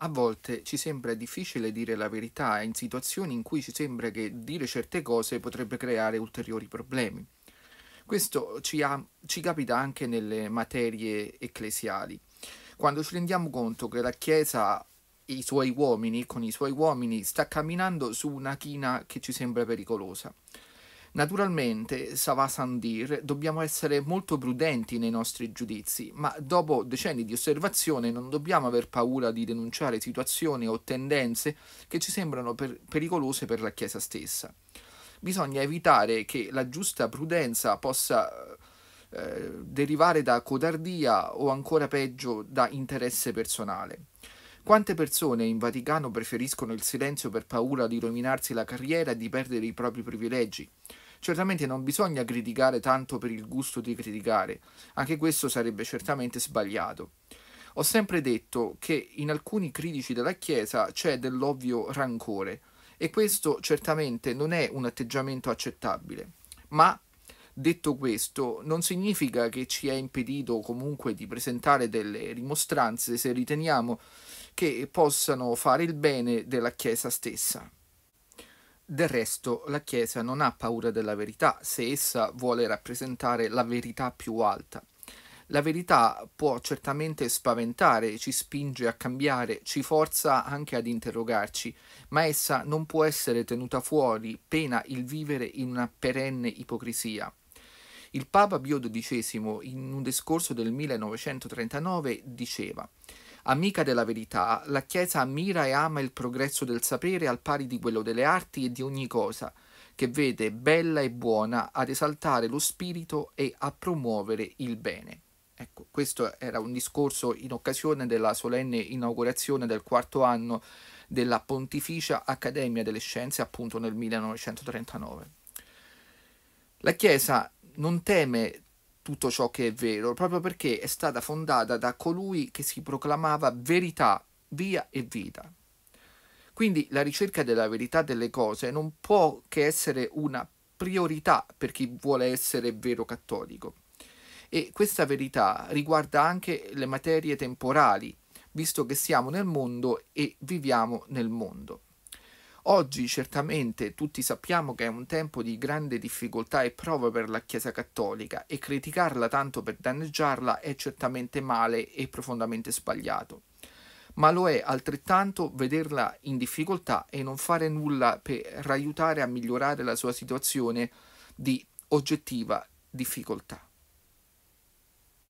A volte ci sembra difficile dire la verità in situazioni in cui ci sembra che dire certe cose potrebbe creare ulteriori problemi. Questo ci, ha, ci capita anche nelle materie ecclesiali, quando ci rendiamo conto che la Chiesa i suoi uomini, con i suoi uomini, sta camminando su una china che ci sembra pericolosa. Naturalmente, Sava Sandir, dobbiamo essere molto prudenti nei nostri giudizi, ma dopo decenni di osservazione non dobbiamo aver paura di denunciare situazioni o tendenze che ci sembrano per pericolose per la Chiesa stessa. Bisogna evitare che la giusta prudenza possa eh, derivare da codardia o ancora peggio da interesse personale. Quante persone in Vaticano preferiscono il silenzio per paura di rovinarsi la carriera e di perdere i propri privilegi? Certamente non bisogna criticare tanto per il gusto di criticare, anche questo sarebbe certamente sbagliato. Ho sempre detto che in alcuni critici della Chiesa c'è dell'ovvio rancore e questo certamente non è un atteggiamento accettabile. Ma detto questo, non significa che ci è impedito comunque di presentare delle rimostranze se riteniamo che possano fare il bene della Chiesa stessa. Del resto, la Chiesa non ha paura della verità se essa vuole rappresentare la verità più alta. La verità può certamente spaventare, ci spinge a cambiare, ci forza anche ad interrogarci, ma essa non può essere tenuta fuori, pena il vivere in una perenne ipocrisia. Il Papa Pio XII, in un discorso del 1939, diceva Amica della verità, la Chiesa ammira e ama il progresso del sapere al pari di quello delle arti e di ogni cosa, che vede bella e buona ad esaltare lo spirito e a promuovere il bene. Ecco, questo era un discorso in occasione della solenne inaugurazione del quarto anno della Pontificia Accademia delle Scienze, appunto nel 1939. La Chiesa non teme tutto ciò che è vero, proprio perché è stata fondata da colui che si proclamava verità, via e vita. Quindi la ricerca della verità delle cose non può che essere una priorità per chi vuole essere vero cattolico. E questa verità riguarda anche le materie temporali, visto che siamo nel mondo e viviamo nel mondo. Oggi certamente tutti sappiamo che è un tempo di grande difficoltà e prova per la Chiesa Cattolica e criticarla tanto per danneggiarla è certamente male e profondamente sbagliato. Ma lo è altrettanto vederla in difficoltà e non fare nulla per aiutare a migliorare la sua situazione di oggettiva difficoltà.